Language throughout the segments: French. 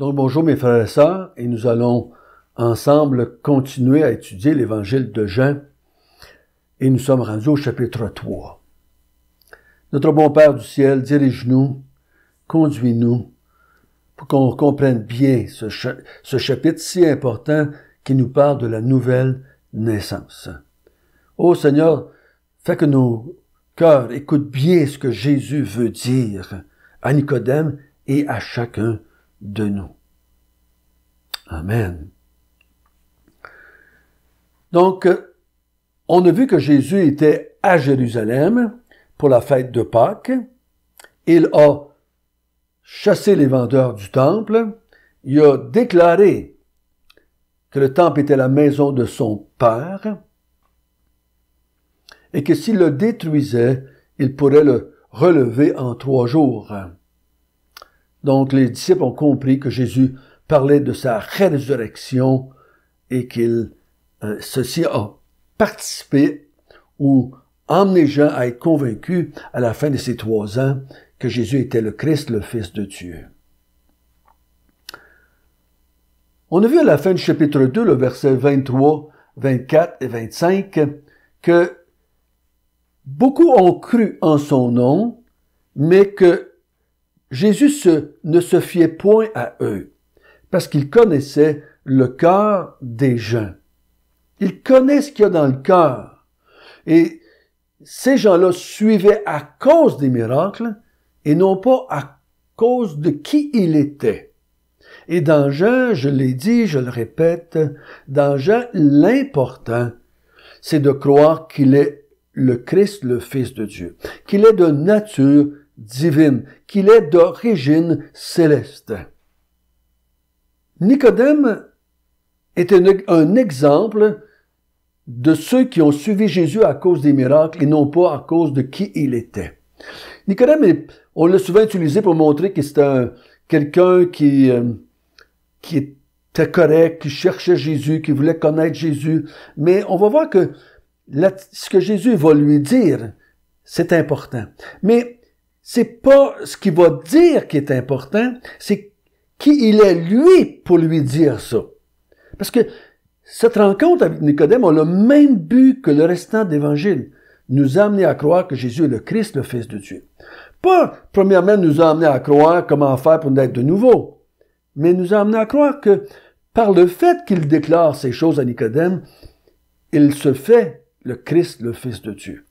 Donc bonjour mes frères et sœurs, et nous allons ensemble continuer à étudier l'évangile de Jean, et nous sommes rendus au chapitre 3. Notre bon Père du ciel, dirige-nous, conduis-nous, pour qu'on comprenne bien ce, chapitre si important qui nous parle de la nouvelle naissance. Ô Seigneur, fais que nos cœurs écoutent bien ce que Jésus veut dire à Nicodème et à chacun de nous. Amen. Donc, euh, on a vu que Jésus était à Jérusalem pour la fête de Pâques. Il a chassé les vendeurs du temple. Il a déclaré que le temple était la maison de son Père et que s'il le détruisait, il pourrait le relever en trois jours. Donc les disciples ont compris que Jésus parlait de sa résurrection et qu'il euh, ceci a participé ou emmené Jean à être convaincu à la fin de ces trois ans que Jésus était le Christ, le Fils de Dieu. On a vu à la fin du chapitre 2, le verset 23, 24 et 25, que beaucoup ont cru en son nom, mais que Jésus ne se fiait point à eux, parce qu'il connaissait le cœur des gens. Il connaît ce qu'il y a dans le cœur. Et ces gens-là suivaient à cause des miracles et non pas à cause de qui il était. Et dans Jean, je l'ai dit, je le répète, dans Jean, l'important, c'est de croire qu'il est le Christ, le Fils de Dieu, qu'il est de nature divine, qu'il est d'origine céleste. Nicodème est un, exemple de ceux qui ont suivi Jésus à cause des miracles et non pas à cause de qui il était. Nicodème, on l'a souvent utilisé pour montrer que c'était quelqu'un qui, euh, qui était correct, qui cherchait Jésus, qui voulait connaître Jésus. Mais on va voir que ce que Jésus va lui dire, c'est important. Mais c'est pas ce qu'il va dire qui est important, c'est qui il est lui pour lui dire ça. Parce que cette rencontre avec Nicodème a le même but que le restant d'Évangile, nous amener à croire que Jésus est le Christ, le Fils de Dieu. Pas, premièrement, nous amener à croire comment faire pour naître de nouveau, mais nous amener à croire que par le fait qu'il déclare ces choses à Nicodème, il se fait le Christ, le Fils de Dieu.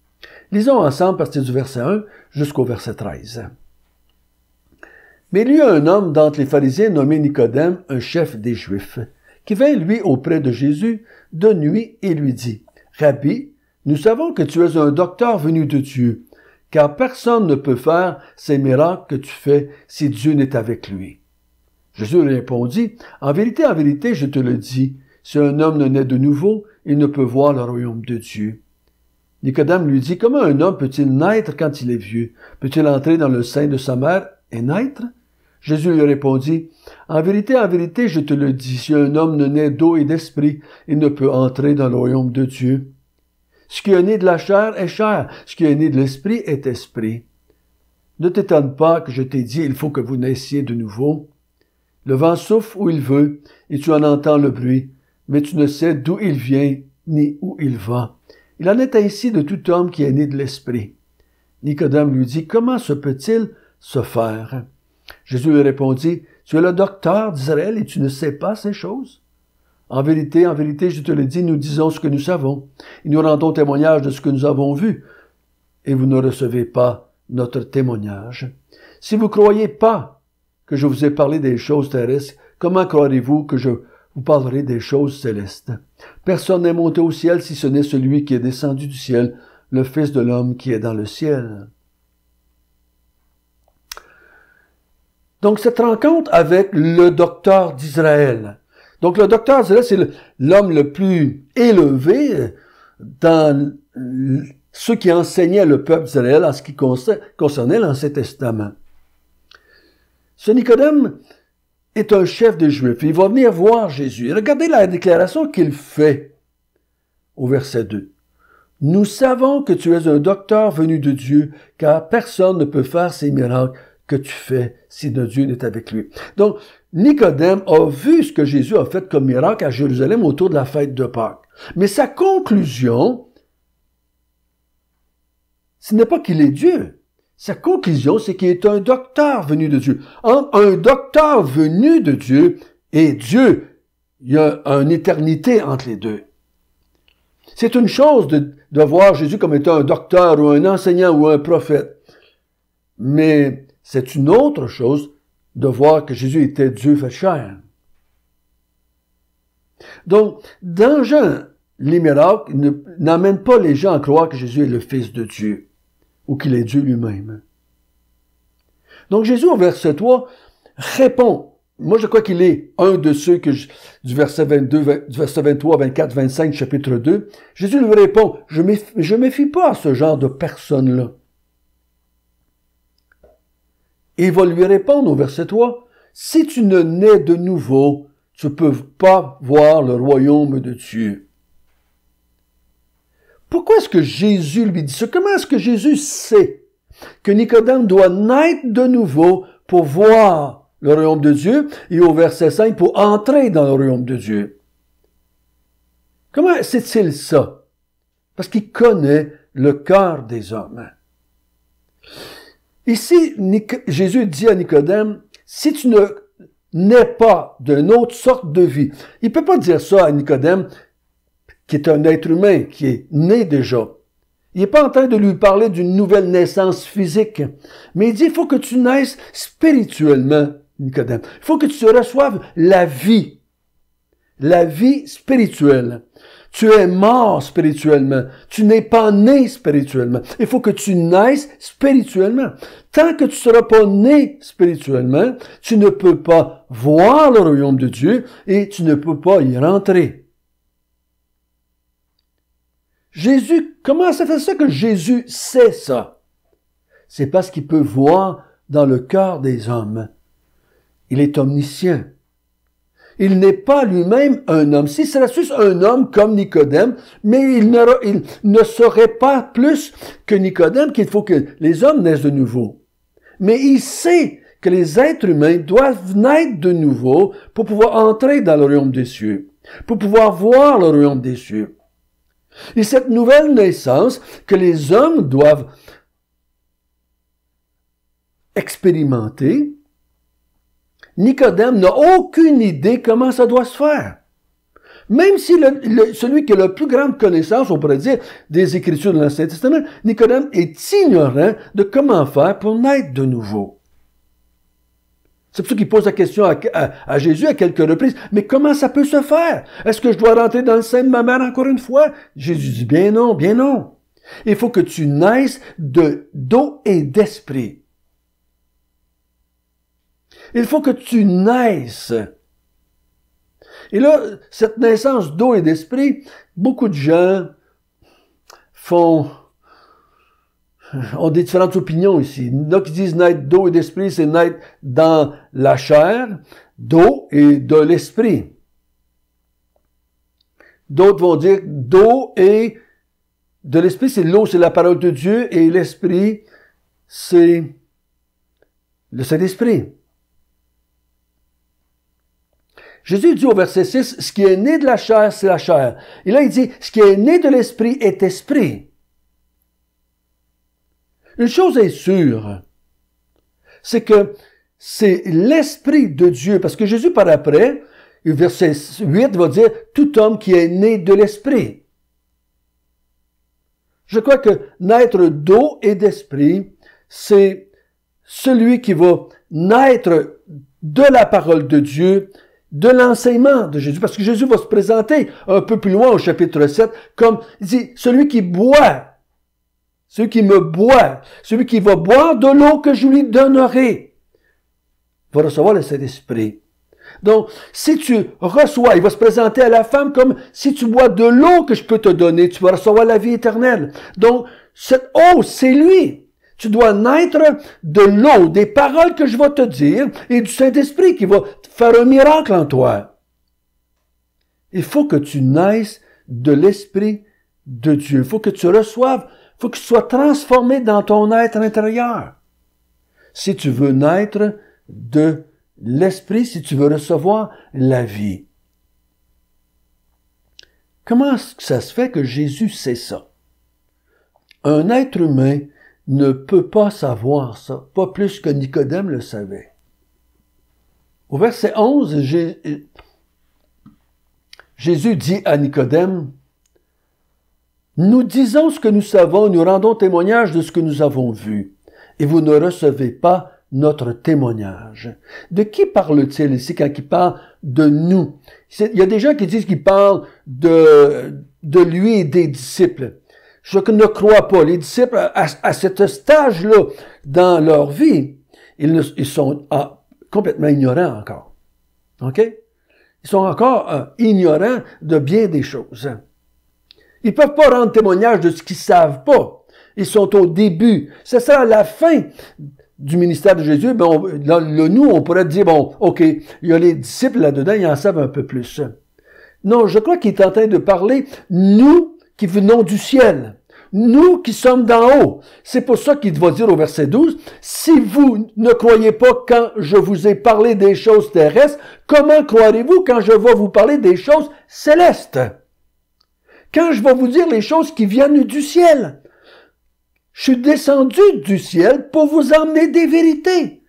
Lisons ensemble partir du verset 1 jusqu'au verset 13. Mais il y a un homme d'entre les pharisiens nommé Nicodème, un chef des Juifs, qui vint lui auprès de Jésus de nuit et lui dit, Rabbi, nous savons que tu es un docteur venu de Dieu, car personne ne peut faire ces miracles que tu fais si Dieu n'est avec lui. Jésus répondit, En vérité, en vérité, je te le dis, si un homme ne naît de nouveau, il ne peut voir le royaume de Dieu. Nicodème lui dit, comment un homme peut-il naître quand il est vieux? Peut-il entrer dans le sein de sa mère et naître? Jésus lui répondit, En vérité, en vérité, je te le dis, si un homme ne naît d'eau et d'esprit, il ne peut entrer dans le royaume de Dieu. Ce qui est né de la chair est chair, ce qui est né de l'esprit est esprit. Ne t'étonne pas que je t'ai dit, il faut que vous naissiez de nouveau. Le vent souffle où il veut, et tu en entends le bruit, mais tu ne sais d'où il vient ni où il va. Il en est ainsi de tout homme qui est né de l'Esprit. Nicodème lui dit, Comment se peut-il se faire Jésus lui répondit, Tu es le docteur d'Israël et tu ne sais pas ces choses En vérité, en vérité, je te le dis, nous disons ce que nous savons, et nous rendons témoignage de ce que nous avons vu, et vous ne recevez pas notre témoignage. Si vous croyez pas que je vous ai parlé des choses terrestres, comment croirez-vous que je vous parlerez des choses célestes. Personne n'est monté au ciel si ce n'est celui qui est descendu du ciel, le Fils de l'homme qui est dans le ciel. Donc cette rencontre avec le docteur d'Israël. Donc le docteur d'Israël, c'est l'homme le plus élevé dans ceux qui enseignaient le peuple d'Israël en ce qui concernait l'Ancien Testament. Ce Nicodème, est un chef des Juifs. Il va venir voir Jésus. regardez la déclaration qu'il fait au verset 2. Nous savons que tu es un docteur venu de Dieu, car personne ne peut faire ces miracles que tu fais si de Dieu n'est avec lui. Donc, Nicodème a vu ce que Jésus a fait comme miracle à Jérusalem autour de la fête de Pâques. Mais sa conclusion, ce n'est pas qu'il est Dieu. Sa conclusion, c'est qu'il est un docteur venu de Dieu. Hein? Un, docteur venu de Dieu et Dieu, il y a une éternité entre les deux. C'est une chose de, voir Jésus comme étant un docteur ou un enseignant ou un prophète. Mais c'est une autre chose de voir que Jésus était Dieu fait chair. Donc, dans Jean, les miracles n'amènent pas les gens à croire que Jésus est le Fils de Dieu ou qu'il est Dieu lui-même. Donc Jésus, au verset 3, répond. Moi, je crois qu'il est un de ceux que du verset 22, du verset 23, 24, 25, chapitre 2. Jésus lui répond, je ne méfie pas à ce genre de personnes-là. Il va lui répondre au verset 3, si tu ne nais de nouveau, tu ne peux pas voir le royaume de Dieu. Pourquoi est-ce que Jésus lui dit ça? Comment est-ce que Jésus sait que Nicodème doit naître de nouveau pour voir le royaume de Dieu et au verset 5 pour entrer dans le royaume de Dieu? Comment sait-il ça? Parce qu'il connaît le cœur des hommes. Ici, Jésus dit à Nicodème, si tu ne nais pas d'une autre sorte de vie, il peut pas dire ça à Nicodème, qui est un être humain, qui est né déjà. Il n'est pas en train de lui parler d'une nouvelle naissance physique, mais il dit, il faut que tu naisses spirituellement, Nicodème. Il faut que tu reçoives la vie, la vie spirituelle. Tu es mort spirituellement. Tu n'es pas né spirituellement. Il faut que tu naisses spirituellement. Tant que tu ne seras pas né spirituellement, tu ne peux pas voir le royaume de Dieu et tu ne peux pas y rentrer. Jésus, comment ça fait ça que Jésus sait ça? C'est parce qu'il peut voir dans le cœur des hommes. Il est omniscient. Il n'est pas lui-même un homme. Si c'est juste un homme comme Nicodème, mais il ne, il ne serait pas plus que Nicodème qu'il faut que les hommes naissent de nouveau. Mais il sait que les êtres humains doivent naître de nouveau pour pouvoir entrer dans le royaume des cieux, pour pouvoir voir le royaume des cieux. Et cette nouvelle naissance que les hommes doivent expérimenter, Nicodème n'a aucune idée comment ça doit se faire. Même si celui qui a la plus grande connaissance, on pourrait dire, des Écritures de l'Ancien Testament, Nicodème est ignorant de comment faire pour naître de nouveau. C'est pour ça qu'il pose la question à, Jésus à quelques reprises. Mais comment ça peut se faire? Est-ce que je dois rentrer dans le sein de ma mère encore une fois? Jésus dit, bien non, bien non. Il faut que tu naisses de d'eau et d'esprit. Il faut que tu naisses. Et là, cette naissance d'eau et d'esprit, beaucoup de gens font ont des différentes opinions ici. Il y qui disent naître d'eau et d'esprit, c'est naître dans la chair, d'eau et de l'esprit. D'autres vont dire d'eau et de l'esprit, c'est l'eau, c'est la parole de Dieu, et l'esprit, c'est le Saint-Esprit. Jésus dit au verset 6, ce qui est né de la chair, c'est la chair. Et là, il dit, ce qui est né de l'esprit est esprit. Une chose est sûre, c'est que c'est l'Esprit de Dieu, parce que Jésus par après, verset 8 va dire, tout homme qui est né de l'Esprit. Je crois que naître d'eau et d'esprit, c'est celui qui va naître de la parole de Dieu, de l'enseignement de Jésus, parce que Jésus va se présenter un peu plus loin au chapitre 7 comme, il dit, celui qui boit celui qui me boit, celui qui va boire de l'eau que je lui donnerai, va recevoir le Saint-Esprit. Donc, si tu reçois, il va se présenter à la femme comme si tu bois de l'eau que je peux te donner, tu vas recevoir la vie éternelle. Donc, cette eau, c'est lui. Tu dois naître de l'eau, des paroles que je vais te dire et du Saint-Esprit qui va faire un miracle en toi. Il faut que tu naisses de l'Esprit de Dieu. Il faut que tu reçoives faut que tu sois transformé dans ton être intérieur. Si tu veux naître de l'esprit, si tu veux recevoir la vie. Comment est-ce que ça se fait que Jésus sait ça? Un être humain ne peut pas savoir ça, pas plus que Nicodème le savait. Au verset 11, Jésus dit à Nicodème, nous disons ce que nous savons, nous rendons témoignage de ce que nous avons vu, et vous ne recevez pas notre témoignage. De qui parle-t-il ici quand il parle de nous? Il y a des gens qui disent qu'il parle de, de lui et des disciples. Je ne crois pas. Les disciples, à, à ce stage-là, dans leur vie, ils, ne, sont ah, complètement ignorants encore. OK? Ils sont encore euh, ignorants de bien des choses. Ils peuvent pas rendre témoignage de ce qu'ils savent pas. Ils sont au début. C'est sera à la fin du ministère de Jésus. Ben le nous, on pourrait dire, bon, OK, il y a les disciples là-dedans, ils en savent un peu plus. Non, je crois qu'il est en train de parler, nous qui venons du ciel nous qui sommes d'en haut. C'est pour ça qu'il va dire au verset 12, si vous ne croyez pas quand je vous ai parlé des choses terrestres, comment croirez-vous quand je vais vous parler des choses célestes? quand je vais vous dire les choses qui viennent du ciel. Je suis descendu du ciel pour vous emmener des vérités,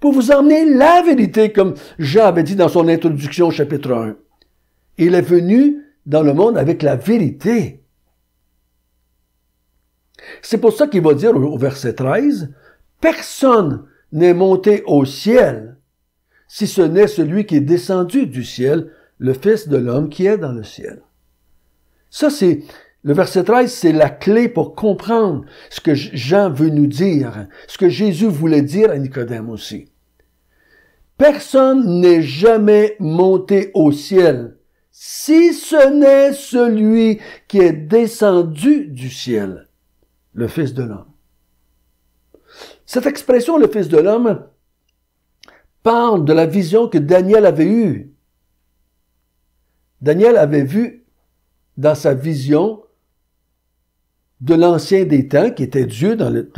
pour vous emmener la vérité, comme Jean avait dit dans son introduction au chapitre 1. Il est venu dans le monde avec la vérité. C'est pour ça qu'il va dire au verset 13, Personne n'est monté au ciel si ce n'est celui qui est descendu du ciel, le Fils de l'homme qui est dans le ciel. Ça, c'est le verset 13, c'est la clé pour comprendre ce que Jean veut nous dire, ce que Jésus voulait dire à Nicodème aussi. Personne n'est jamais monté au ciel, si ce n'est celui qui est descendu du ciel, le Fils de l'homme. Cette expression, le Fils de l'homme, parle de la vision que Daniel avait eue. Daniel avait vu dans sa vision de l'ancien des temps, qui était Dieu dans le,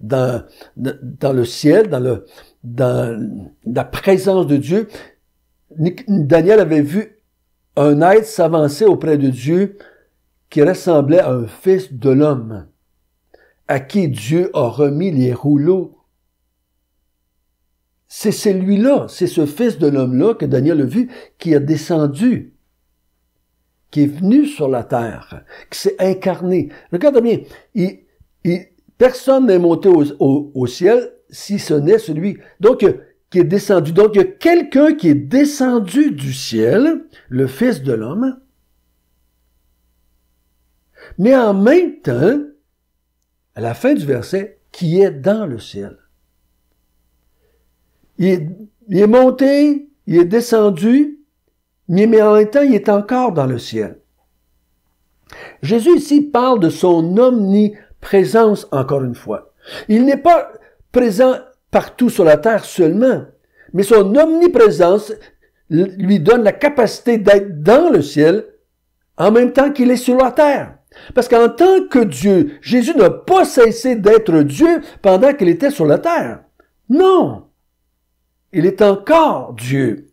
dans, dans le ciel, dans, le, dans la présence de Dieu, Daniel avait vu un être s'avancer auprès de Dieu qui ressemblait à un fils de l'homme, à qui Dieu a remis les rouleaux. C'est celui-là, c'est ce fils de l'homme-là que Daniel a vu qui a descendu qui est venu sur la terre, qui s'est incarné. Regarde bien, personne n'est monté au, ciel si ce n'est celui. Donc, qui est descendu. Donc, il y a quelqu'un qui est descendu du ciel, le Fils de l'homme, mais en même temps, à la fin du verset, qui est dans le ciel. il est monté, il est descendu, mais en même temps, il est encore dans le ciel. Jésus ici parle de son omniprésence encore une fois. Il n'est pas présent partout sur la terre seulement, mais son omniprésence lui donne la capacité d'être dans le ciel en même temps qu'il est sur la terre. Parce qu'en tant que Dieu, Jésus n'a pas cessé d'être Dieu pendant qu'il était sur la terre. Non, il est encore Dieu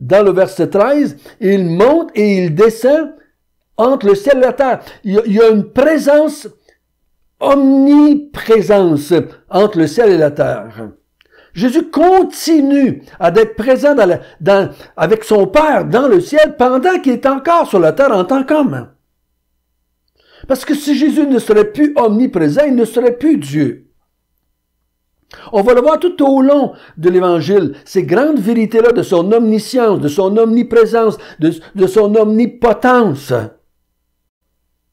dans le verset 13, il monte et il descend entre le ciel et la terre. Il y a une présence, omniprésence entre le ciel et la terre. Jésus continue à présent avec son Père dans le ciel pendant qu'il est encore sur la terre en tant qu'homme. Parce que si Jésus ne serait plus omniprésent, il ne serait plus Dieu. On va le voir tout au long de l'Évangile, ces grandes vérités-là de son omniscience, de son omniprésence, de, son omnipotence.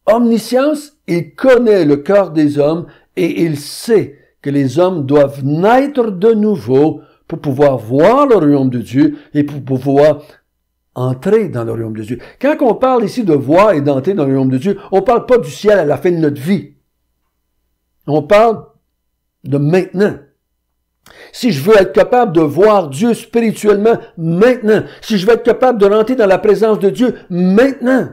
Omniscience, il connaît le cœur des hommes et il sait que les hommes doivent naître de nouveau pour pouvoir voir le royaume de Dieu et pour pouvoir entrer dans le royaume de Dieu. Quand on parle ici de voir et d'entrer dans le royaume de Dieu, on ne parle pas du ciel à la fin de notre vie. On parle de maintenant. Si je veux être capable de voir Dieu spirituellement maintenant, si je veux être capable de rentrer dans la présence de Dieu maintenant,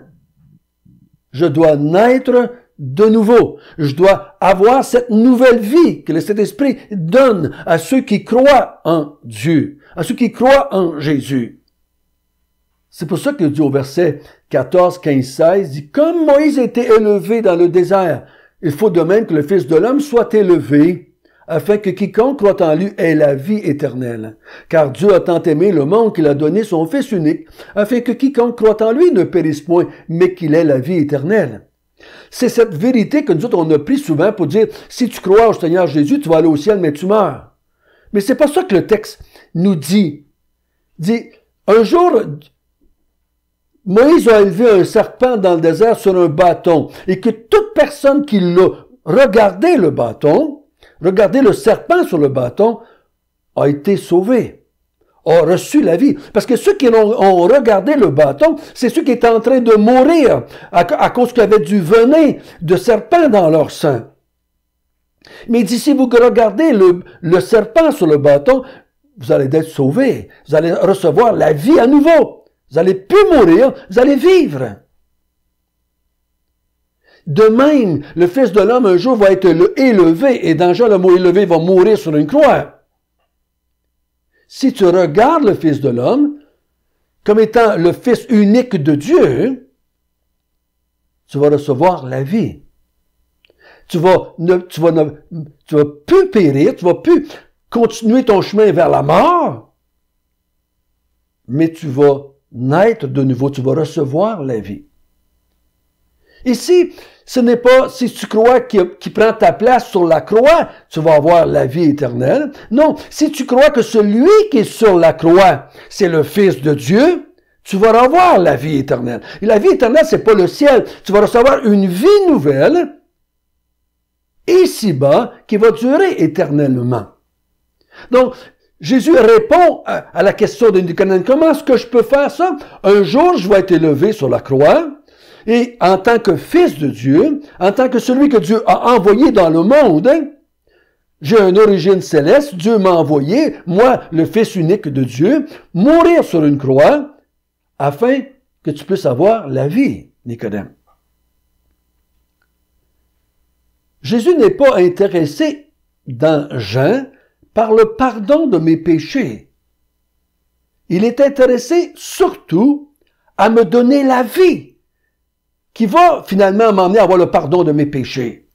je dois naître de nouveau. Je dois avoir cette nouvelle vie que le Saint-Esprit donne à ceux qui croient en Dieu, à ceux qui croient en Jésus. C'est pour ça que Dieu au verset 14, 15, 16 dit, Comme Moïse était élevé dans le désert, il faut de même que le Fils de l'homme soit élevé afin que quiconque croit en lui ait la vie éternelle. Car Dieu a tant aimé le monde qu'il a donné son Fils unique, afin que quiconque croit en lui ne périsse point, mais qu'il ait la vie éternelle. C'est cette vérité que nous autres, on a pris souvent pour dire, si tu crois au Seigneur Jésus, tu vas aller au ciel, mais tu meurs. Mais c'est pas ça que le texte nous dit. Il dit, un jour, Moïse a élevé un serpent dans le désert sur un bâton, et que toute personne qui l'a regardé le bâton, Regardez, le serpent sur le bâton a été sauvé, a reçu la vie. Parce que ceux qui ont, regardé le bâton, c'est ceux qui étaient en train de mourir à, cause qu'il y avait du venin de serpent dans leur sein. Mais d'ici vous regardez le, serpent sur le bâton, vous allez être sauvés, vous allez recevoir la vie à nouveau. Vous allez plus mourir, vous allez vivre. De même, le Fils de l'homme un jour va être élevé, et dans Jean, le mot élevé va mourir sur une croix. Si tu regardes le Fils de l'homme comme étant le Fils unique de Dieu, tu vas recevoir la vie. Tu vas, ne, vas, tu vas plus périr, tu vas plus continuer ton chemin vers la mort, mais tu vas naître de nouveau, tu vas recevoir la vie. Ici, ce n'est pas si tu crois qu'il prend ta place sur la croix, tu vas avoir la vie éternelle. Non, si tu crois que celui qui est sur la croix, c'est le Fils de Dieu, tu vas avoir la vie éternelle. Et la vie éternelle, c'est pas le ciel. Tu vas recevoir une vie nouvelle, ici-bas, qui va durer éternellement. Donc, Jésus répond à, la question de Nicodème. Comment est-ce que je peux faire ça? Un jour, je vais être élevé sur la croix. Et en tant que fils de Dieu, en tant que celui que Dieu a envoyé dans le monde, j'ai une origine céleste, Dieu m'a envoyé, moi, le fils unique de Dieu, mourir sur une croix afin que tu puisses avoir la vie, Nicodème. Jésus n'est pas intéressé dans Jean par le pardon de mes péchés. Il est intéressé surtout à me donner la vie qui va finalement m'emmener à avoir le pardon de mes péchés.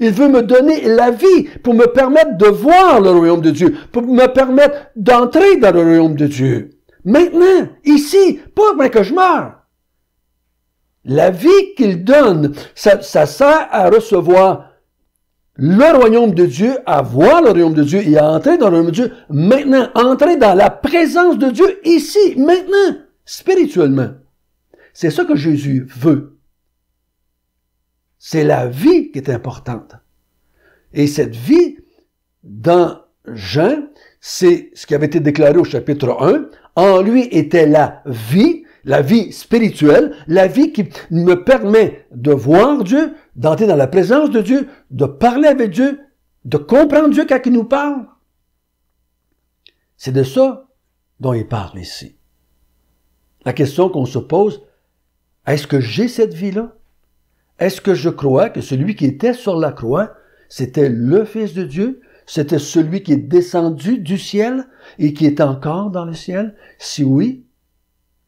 Il veut me donner la vie pour me permettre de voir le royaume de Dieu, pour me permettre d'entrer dans le royaume de Dieu. Maintenant, ici, pas après que je meurs. La vie qu'il donne, ça, ça sert à recevoir le royaume de Dieu, à voir le royaume de Dieu et à entrer dans le royaume de Dieu maintenant, entrer dans la présence de Dieu ici, maintenant, spirituellement. C'est ça que Jésus veut. C'est la vie qui est importante. Et cette vie, dans Jean, c'est ce qui avait été déclaré au chapitre 1. En lui était la vie, la vie spirituelle, la vie qui me permet de voir Dieu, d'entrer dans la présence de Dieu, de parler avec Dieu, de comprendre Dieu quand il nous parle. C'est de ça dont il parle ici. La question qu'on se pose, est-ce que j'ai cette vie-là? Est-ce que je crois que celui qui était sur la croix, c'était le Fils de Dieu? C'était celui qui est descendu du ciel et qui est encore dans le ciel? Si oui,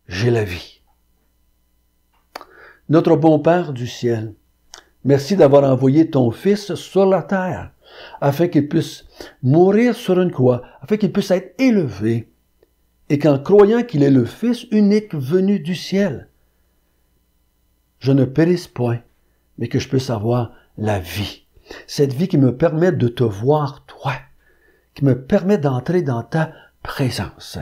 j'ai la vie. Notre bon Père du ciel, merci d'avoir envoyé ton Fils sur la terre afin qu'il puisse mourir sur une croix, afin qu'il puisse être élevé, et qu'en croyant qu'il est le Fils unique venu du ciel, je ne périsse point, mais que je puisse avoir la vie. Cette vie qui me permet de te voir, toi, qui me permet d'entrer dans ta présence.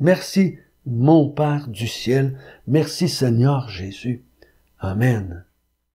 Merci, mon Père du ciel. Merci, Seigneur Jésus. Amen.